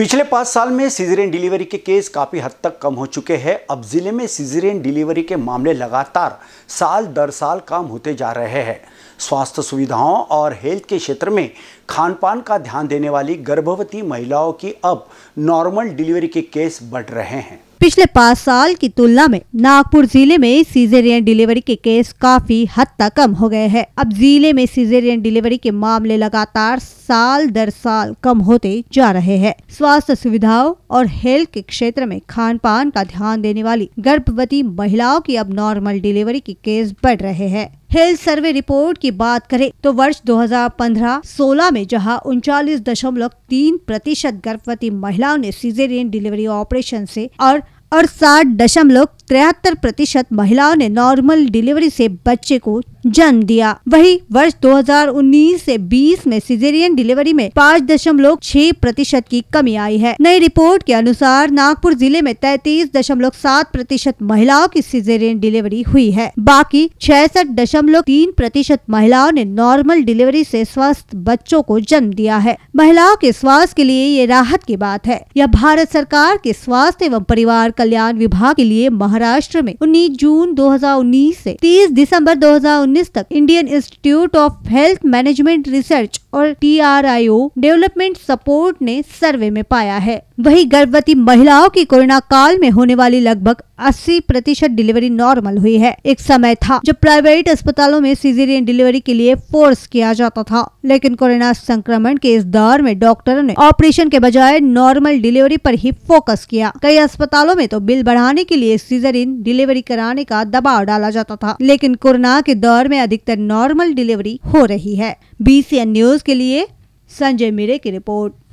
पिछले पाँच साल में सीजरेन डिलीवरी के केस काफ़ी हद तक कम हो चुके हैं अब ज़िले में सीजरेन डिलीवरी के मामले लगातार साल दर साल कम होते जा रहे हैं स्वास्थ्य सुविधाओं और हेल्थ के क्षेत्र में खान पान का ध्यान देने वाली गर्भवती महिलाओं की अब नॉर्मल डिलीवरी के केस बढ़ रहे हैं पिछले पाँच साल की तुलना में नागपुर जिले में सीजेरियन डिलीवरी के केस काफी हद तक कम हो गए हैं अब जिले में सीजेरियन डिलीवरी के मामले लगातार साल दर साल कम होते जा रहे हैं स्वास्थ्य सुविधाओं और हेल्थ के क्षेत्र में खान पान का ध्यान देने वाली गर्भवती महिलाओं की अब नॉर्मल डिलीवरी के केस बढ़ रहे हैं हेल्थ सर्वे रिपोर्ट की बात करें तो वर्ष 2015-16 में जहां उनचालीस दशमलव तीन प्रतिशत गर्भवती महिलाओं ने सीजेरियन डिलीवरी ऑपरेशन से और अड़सठ दशमलव तिहत्तर प्रतिशत महिलाओं ने नॉर्मल डिलीवरी से बच्चे को जन्म दिया वही वर्ष 2019 से 20 में सिजेरियन डिलीवरी में पाँच दशमलव छह प्रतिशत की कमी आई है नई रिपोर्ट के अनुसार नागपुर जिले में तैतीस दशमलव सात प्रतिशत महिलाओं की सिजेरियन डिलीवरी हुई है बाकी छियासठ दशमलव तीन प्रतिशत महिलाओं ने नॉर्मल डिलीवरी से स्वस्थ बच्चों को जन्म दिया है महिलाओं के स्वास्थ्य के लिए ये राहत की बात है यह भारत सरकार के स्वास्थ्य एवं परिवार कल्याण विभाग के लिए महाराष्ट्र में उन्नीस जून दो हजार 30 दिसंबर दो 2019 तक Indian institute of health management research और ओ डेवलपमेंट सपोर्ट ने सर्वे में पाया है वही गर्भवती महिलाओं की कोरोना काल में होने वाली लगभग 80 प्रतिशत डिलीवरी नॉर्मल हुई है एक समय था जब प्राइवेट अस्पतालों में सीजेरियन डिलीवरी के लिए फोर्स किया जाता था लेकिन कोरोना संक्रमण के इस दौर में डॉक्टरों ने ऑपरेशन के बजाय नॉर्मल डिलीवरी पर ही फोकस किया कई अस्पतालों में तो बिल बढ़ाने के लिए सीजरिन डिलीवरी कराने का दबाव डाला जाता था लेकिन कोरोना के दौर में अधिकतर नॉर्मल डिलीवरी हो रही है बी न्यूज न्यूज़ के लिए संजय मिरे की रिपोर्ट